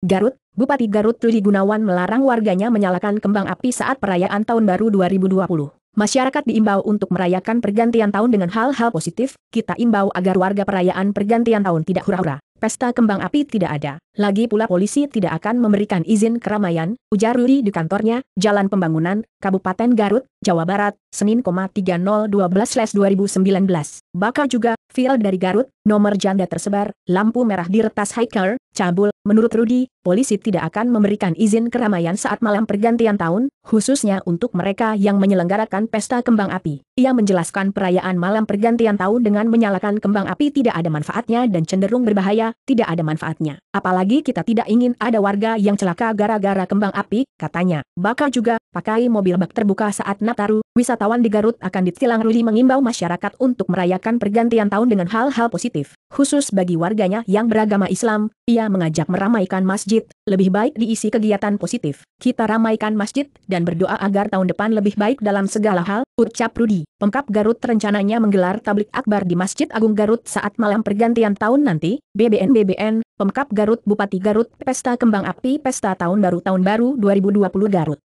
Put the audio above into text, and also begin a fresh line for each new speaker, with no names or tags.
Garut, Bupati Garut Rudi Gunawan melarang warganya menyalakan kembang api saat perayaan Tahun Baru 2020. Masyarakat diimbau untuk merayakan pergantian tahun dengan hal-hal positif, kita imbau agar warga perayaan pergantian tahun tidak hura-hura pesta kembang api tidak ada, lagi pula polisi tidak akan memberikan izin keramaian, ujar Ruri di kantornya, Jalan Pembangunan, Kabupaten Garut, Jawa Barat, Senin, 3012-2019. Bakal juga, viral dari Garut, nomor janda tersebar, lampu merah di retas hiker, cabul, menurut Rudi, polisi tidak akan memberikan izin keramaian saat malam pergantian tahun, khususnya untuk mereka yang menyelenggarakan pesta kembang api. Ia menjelaskan perayaan malam pergantian tahun dengan menyalakan kembang api tidak ada manfaatnya dan cenderung berbahaya tidak ada manfaatnya. Apalagi kita tidak ingin ada warga yang celaka gara-gara kembang api, katanya. Bakal juga, pakai mobil bak terbuka saat Nataru, wisatawan di Garut akan ditilang Ruli mengimbau masyarakat untuk merayakan pergantian tahun dengan hal-hal positif. Khusus bagi warganya yang beragama Islam, ia mengajak meramaikan masjid, lebih baik diisi kegiatan positif. Kita ramaikan masjid dan berdoa agar tahun depan lebih baik dalam segala hal, ucap Rudi. Pemkap Garut rencananya menggelar tablik akbar di Masjid Agung Garut saat malam pergantian tahun nanti, BBN-BBN, Pemkap Garut Bupati Garut Pesta Kembang Api Pesta Tahun Baru Tahun Baru 2020 Garut.